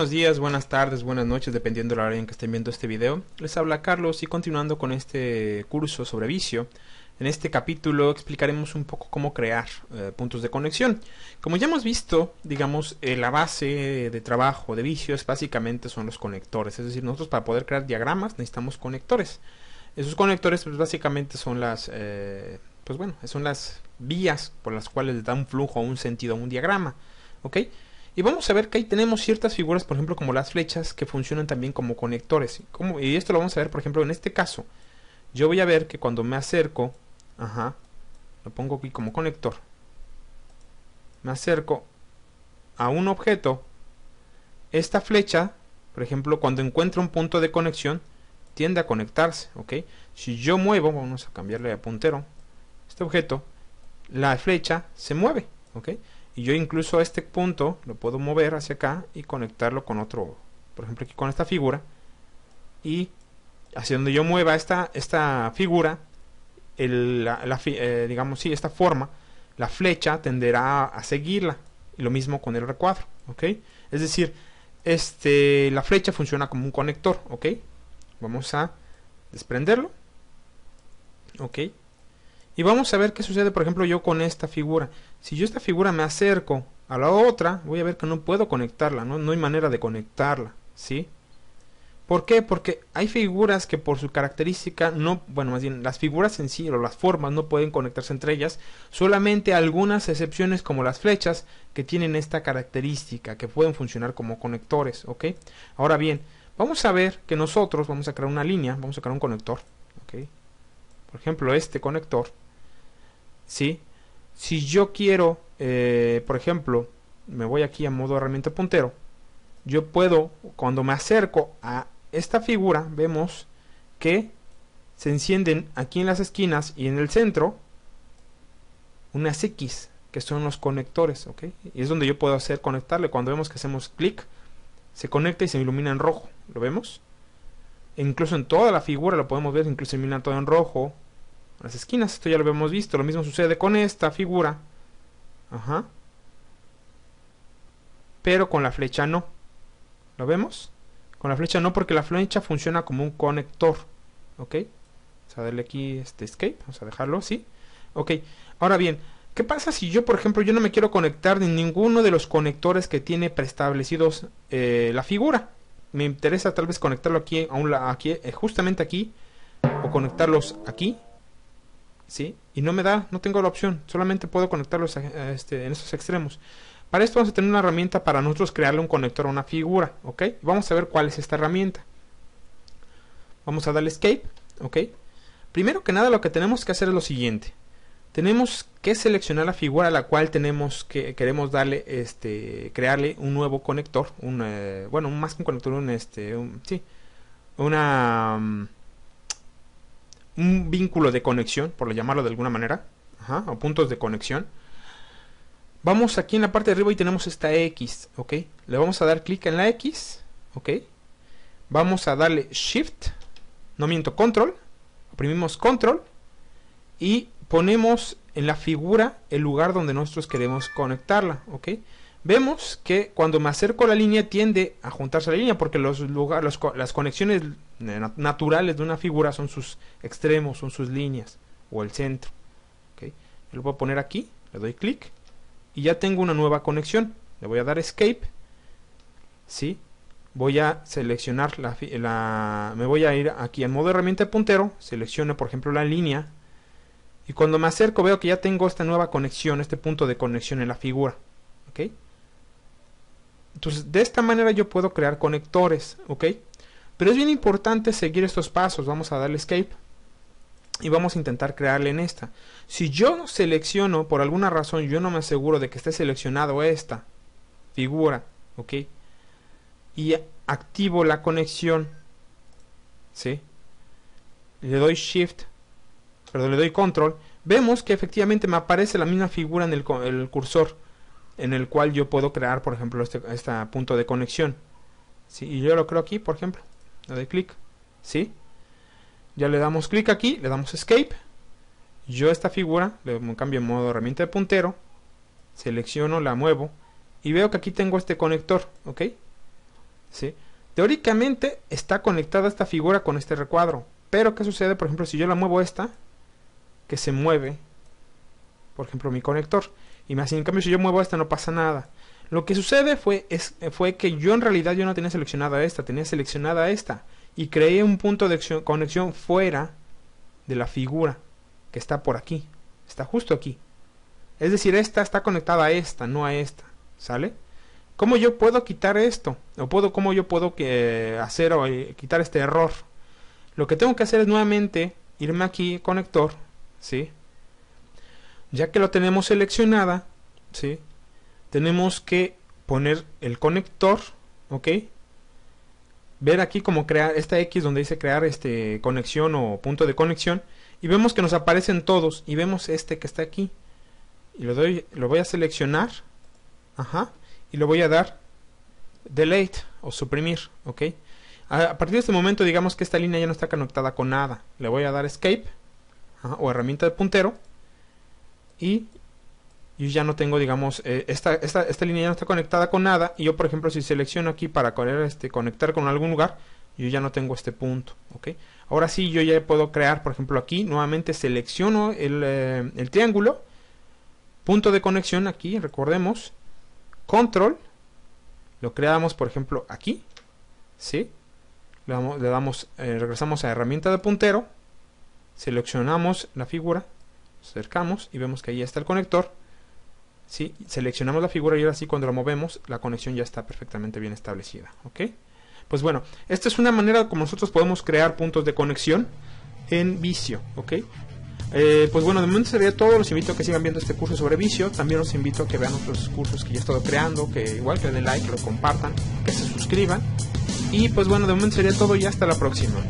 buenos días, buenas tardes, buenas noches, dependiendo de la hora en que estén viendo este video. Les habla Carlos y continuando con este curso sobre vicio, en este capítulo explicaremos un poco cómo crear eh, puntos de conexión. Como ya hemos visto, digamos, eh, la base de trabajo de vicio es básicamente son los conectores. Es decir, nosotros para poder crear diagramas necesitamos conectores. Esos conectores pues, básicamente son las, eh, pues bueno, son las vías por las cuales da un flujo, un sentido a un diagrama. ¿Ok? Y vamos a ver que ahí tenemos ciertas figuras, por ejemplo, como las flechas, que funcionan también como conectores. y esto lo vamos a ver, por ejemplo, en este caso. Yo voy a ver que cuando me acerco, ajá, lo pongo aquí como conector. Me acerco a un objeto. Esta flecha, por ejemplo, cuando encuentra un punto de conexión, tiende a conectarse, ¿ok? Si yo muevo, vamos a cambiarle a puntero, este objeto, la flecha se mueve. Y yo incluso este punto lo puedo mover hacia acá y conectarlo con otro, por ejemplo aquí con esta figura. Y hacia donde yo mueva esta, esta figura, la, eh, digamos, sí, esta forma, la flecha tenderá a seguirla. Y lo mismo con el recuadro, ¿ok? Es decir, este, la flecha funciona como un conector, ¿ok? Vamos a desprenderlo, ¿ok? Y vamos a ver qué sucede, por ejemplo, yo con esta figura. Si yo esta figura me acerco a la otra, voy a ver que no puedo conectarla, no, no hay manera de conectarla, ¿sí? ¿Por qué? Porque hay figuras que por su característica no, bueno, más bien las figuras en sí o las formas no pueden conectarse entre ellas, solamente algunas excepciones como las flechas que tienen esta característica, que pueden funcionar como conectores, ¿ok? Ahora bien, vamos a ver que nosotros vamos a crear una línea, vamos a crear un conector, ¿ok? Por ejemplo, este conector ¿sí? Si yo quiero, eh, por ejemplo, me voy aquí a modo herramienta puntero, yo puedo, cuando me acerco a esta figura, vemos que se encienden aquí en las esquinas y en el centro unas X, que son los conectores, Y es donde yo puedo hacer conectarle. Cuando vemos que hacemos clic, se conecta y se ilumina en rojo, ¿lo vemos? E incluso en toda la figura lo podemos ver, incluso se ilumina todo en rojo, las esquinas. Esto ya lo hemos visto. Lo mismo sucede con esta figura. Ajá. Pero con la flecha no. ¿Lo vemos? Con la flecha no porque la flecha funciona como un conector. ¿Ok? Vamos a darle aquí este escape. Vamos a dejarlo así. Ok. Ahora bien, ¿qué pasa si yo, por ejemplo, yo no me quiero conectar de ninguno de los conectores que tiene preestablecidos eh, la figura? Me interesa tal vez conectarlo aquí, un, aquí eh, justamente aquí. O conectarlos aquí ¿sí? Y no me da, no tengo la opción, solamente puedo conectarlos este, en esos extremos. Para esto vamos a tener una herramienta para nosotros crearle un conector a una figura, ¿ok? Vamos a ver cuál es esta herramienta. Vamos a darle escape, ¿ok? Primero que nada lo que tenemos que hacer es lo siguiente. Tenemos que seleccionar la figura a la cual tenemos que queremos darle este crearle un nuevo conector, un eh, bueno, más que un conector, un este un, sí, una mm, un vínculo de conexión, por llamarlo de alguna manera, o puntos de conexión. Vamos aquí en la parte de arriba y tenemos esta X, ¿ok? Le vamos a dar clic en la X, ¿ok? Vamos a darle Shift, no miento, Control, oprimimos Control y ponemos en la figura el lugar donde nosotros queremos conectarla, ¿ok? vemos que cuando me acerco a la línea tiende a juntarse a la línea porque los, las conexiones naturales de una figura son sus extremos, son sus líneas o el centro. lo voy a poner aquí, le doy clic y ya tengo una nueva conexión. Le voy a dar escape. ¿sí? Voy a seleccionar me voy a ir aquí en modo herramienta de puntero, selecciono por ejemplo la línea y cuando me acerco veo que ya tengo esta nueva conexión, este punto de conexión en la figura. Entonces, de esta manera yo puedo crear conectores, ¿ok? Pero es bien importante seguir estos pasos. Vamos a darle escape. Y vamos a intentar crearle en esta. Si yo selecciono, por alguna razón, yo no me aseguro de que esté seleccionado esta figura, ¿ok? Y activo la conexión, ¿sí? Le doy Shift, perdón, le doy Control. Vemos que efectivamente me aparece la misma figura en el cursor en el cual yo puedo crear, por ejemplo, este, punto de conexión. si Y yo lo creo aquí, por ejemplo. Le doy clic. ¿Sí? Ya le damos clic aquí, le damos escape. Yo esta figura, le cambio en modo herramienta de puntero. Selecciono, la muevo. Y veo que aquí tengo este conector. ¿Ok? ¿Sí? Teóricamente está conectada esta figura con este recuadro. Pero ¿qué sucede? Por ejemplo, si yo la muevo esta, que se mueve, por ejemplo, mi conector. Y más, en cambio, si yo muevo esta no pasa nada. Lo que sucede fue, fue que yo en realidad yo no tenía seleccionada esta, tenía seleccionada esta. Y creé un punto de conexión fuera de la figura, que está por aquí, está justo aquí. Es decir, esta está conectada a esta, no a esta, ¿sale? ¿Cómo yo puedo quitar esto? ¿O puedo, cómo yo puedo hacer o eh, quitar este error? Lo que tengo que hacer es nuevamente irme aquí, conector, ¿sí? Ya que lo tenemos seleccionada, ¿sí? tenemos que poner el conector, ¿ok? Ver aquí como crear esta X donde dice crear este conexión o punto de conexión y vemos que nos aparecen todos y vemos este que está aquí y lo doy, lo voy a seleccionar, ajá, y lo voy a dar delete o suprimir, ¿ok? A partir de este momento digamos que esta línea ya no está conectada con nada. Le voy a dar escape o herramienta de puntero y yo ya no tengo, digamos, eh, esta, línea ya no está conectada con nada. Y yo, por ejemplo, si selecciono aquí para este, conectar con algún lugar, yo ya no tengo este punto. Ahora sí, yo ya puedo crear, por ejemplo, aquí, nuevamente selecciono eh, el, triángulo, punto de conexión aquí, recordemos, control, lo creamos, por ejemplo, aquí, ¿sí? Le damos, le damos eh, regresamos a herramienta de puntero, seleccionamos la figura, acercamos y vemos que ahí está el conector. ¿sí? Seleccionamos la figura y ahora sí cuando la movemos la conexión ya está perfectamente bien establecida. Pues bueno, esta es una manera como nosotros podemos crear puntos de conexión en vicio. Eh, pues bueno, de momento sería todo. Los invito a que sigan viendo este curso sobre vicio. También los invito a que vean otros cursos que ya he estado creando. Que igual que den like, que lo compartan, que se suscriban. Y pues bueno, de momento sería todo y hasta la próxima.